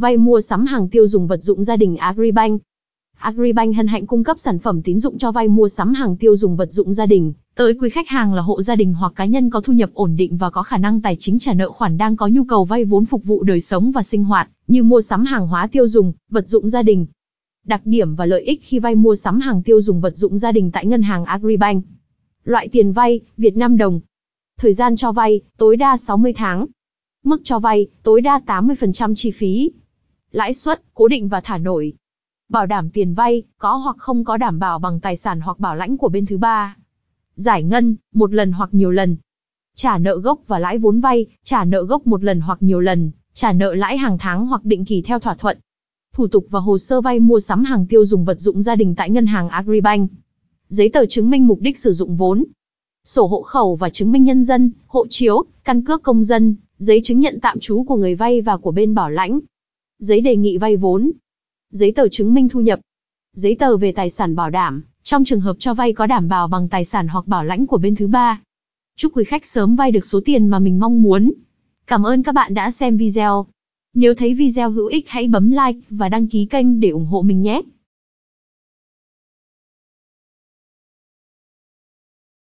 vay mua sắm hàng tiêu dùng vật dụng gia đình Agribank. Agribank hân hạnh cung cấp sản phẩm tín dụng cho vay mua sắm hàng tiêu dùng vật dụng gia đình tới quý khách hàng là hộ gia đình hoặc cá nhân có thu nhập ổn định và có khả năng tài chính trả nợ khoản đang có nhu cầu vay vốn phục vụ đời sống và sinh hoạt như mua sắm hàng hóa tiêu dùng, vật dụng gia đình. Đặc điểm và lợi ích khi vay mua sắm hàng tiêu dùng vật dụng gia đình tại ngân hàng Agribank. Loại tiền vay, Việt Nam đồng. Thời gian cho vay, tối đa 60 tháng. Mức cho vay, tối đa 80% chi phí, lãi suất, cố định và thả nổi. Bảo đảm tiền vay, có hoặc không có đảm bảo bằng tài sản hoặc bảo lãnh của bên thứ ba. Giải ngân, một lần hoặc nhiều lần. Trả nợ gốc và lãi vốn vay, trả nợ gốc một lần hoặc nhiều lần, trả nợ lãi hàng tháng hoặc định kỳ theo thỏa thuận. Thủ tục và hồ sơ vay mua sắm hàng tiêu dùng vật dụng gia đình tại ngân hàng Agribank. Giấy tờ chứng minh mục đích sử dụng vốn. Sổ hộ khẩu và chứng minh nhân dân, hộ chiếu, căn cước công dân, giấy chứng nhận tạm trú của người vay và của bên bảo lãnh, giấy đề nghị vay vốn, giấy tờ chứng minh thu nhập, giấy tờ về tài sản bảo đảm, trong trường hợp cho vay có đảm bảo bằng tài sản hoặc bảo lãnh của bên thứ ba. Chúc quý khách sớm vay được số tiền mà mình mong muốn. Cảm ơn các bạn đã xem video. Nếu thấy video hữu ích hãy bấm like và đăng ký kênh để ủng hộ mình nhé.